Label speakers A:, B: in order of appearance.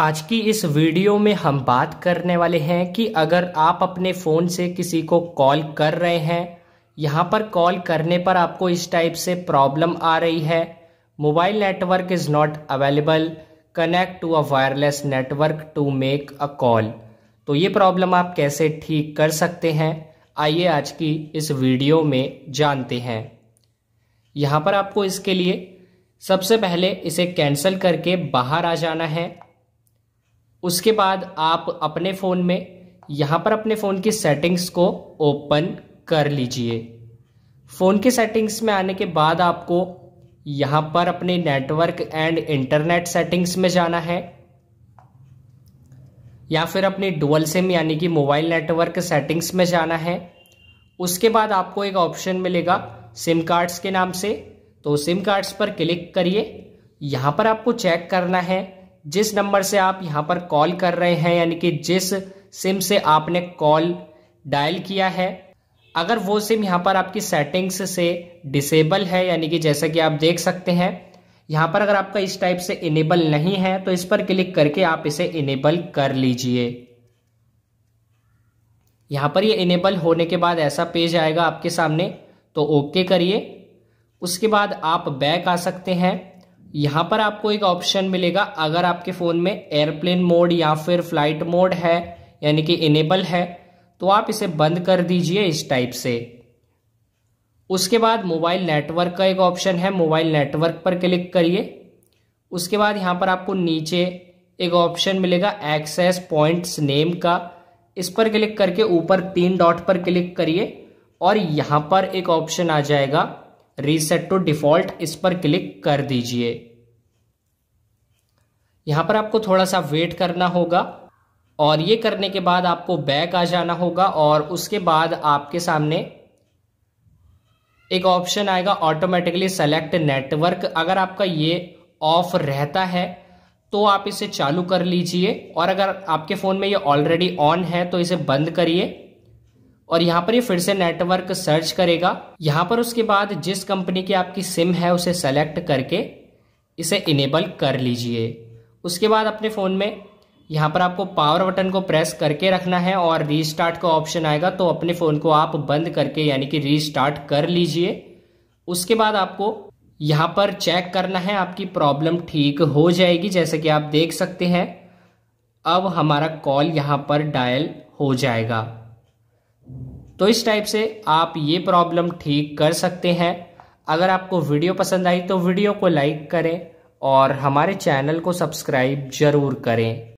A: आज की इस वीडियो में हम बात करने वाले हैं कि अगर आप अपने फ़ोन से किसी को कॉल कर रहे हैं यहाँ पर कॉल करने पर आपको इस टाइप से प्रॉब्लम आ रही है mobile network is not available connect to a wireless network to make a call तो ये प्रॉब्लम आप कैसे ठीक कर सकते हैं आइए आज की इस वीडियो में जानते हैं यहाँ पर आपको इसके लिए सबसे पहले इसे कैंसिल करके बाहर आ जाना है उसके बाद आप अपने फ़ोन में यहाँ पर अपने फ़ोन की सेटिंग्स को ओपन कर लीजिए फ़ोन की सेटिंग्स में आने के बाद आपको यहाँ पर अपने नेटवर्क एंड इंटरनेट सेटिंग्स में जाना है या फिर अपनी डुअल सिम यानी कि मोबाइल नेटवर्क सेटिंग्स में जाना है उसके बाद आपको एक ऑप्शन मिलेगा सिम कार्ड्स के नाम से तो सिम कार्ड्स पर क्लिक करिए यहाँ पर आपको चेक करना है जिस नंबर से आप यहां पर कॉल कर रहे हैं यानी कि जिस सिम से आपने कॉल डायल किया है अगर वो सिम यहां पर आपकी सेटिंग्स से डिसेबल है यानी कि जैसा कि आप देख सकते हैं यहां पर अगर आपका इस टाइप से इनेबल नहीं है तो इस पर क्लिक करके आप इसे इनेबल कर लीजिए यहां पर ये इनेबल होने के बाद ऐसा पेज आएगा आपके सामने तो ओके करिए उसके बाद आप बैक आ सकते हैं यहाँ पर आपको एक ऑप्शन मिलेगा अगर आपके फ़ोन में एयरप्लेन मोड या फिर फ्लाइट मोड है यानी कि इनेबल है तो आप इसे बंद कर दीजिए इस टाइप से उसके बाद मोबाइल नेटवर्क का एक ऑप्शन है मोबाइल नेटवर्क पर क्लिक करिए उसके बाद यहाँ पर आपको नीचे एक ऑप्शन मिलेगा एक्सेस पॉइंट्स नेम का इस पर क्लिक करके ऊपर तीन डॉट पर क्लिक करिए और यहाँ पर एक ऑप्शन आ जाएगा रीसेट टू डिफॉल्ट इस पर क्लिक कर दीजिए यहां पर आपको थोड़ा सा वेट करना होगा और ये करने के बाद आपको बैक आ जाना होगा और उसके बाद आपके सामने एक ऑप्शन आएगा ऑटोमेटिकली सेलेक्ट नेटवर्क अगर आपका ये ऑफ रहता है तो आप इसे चालू कर लीजिए और अगर आपके फ़ोन में ये ऑलरेडी ऑन है तो इसे बंद करिए और यहाँ पर ये फिर से नेटवर्क सर्च करेगा यहाँ पर उसके बाद जिस कंपनी की आपकी सिम है उसे सेलेक्ट करके इसे इनेबल कर लीजिए उसके बाद अपने फ़ोन में यहाँ पर आपको पावर बटन को प्रेस करके रखना है और रीस्टार्ट का ऑप्शन आएगा तो अपने फ़ोन को आप बंद करके यानी कि रीस्टार्ट कर लीजिए उसके बाद आपको यहाँ पर चेक करना है आपकी प्रॉब्लम ठीक हो जाएगी जैसे कि आप देख सकते हैं अब हमारा कॉल यहाँ पर डायल हो जाएगा तो इस टाइप से आप ये प्रॉब्लम ठीक कर सकते हैं अगर आपको वीडियो पसंद आई तो वीडियो को लाइक करें और हमारे चैनल को सब्सक्राइब ज़रूर करें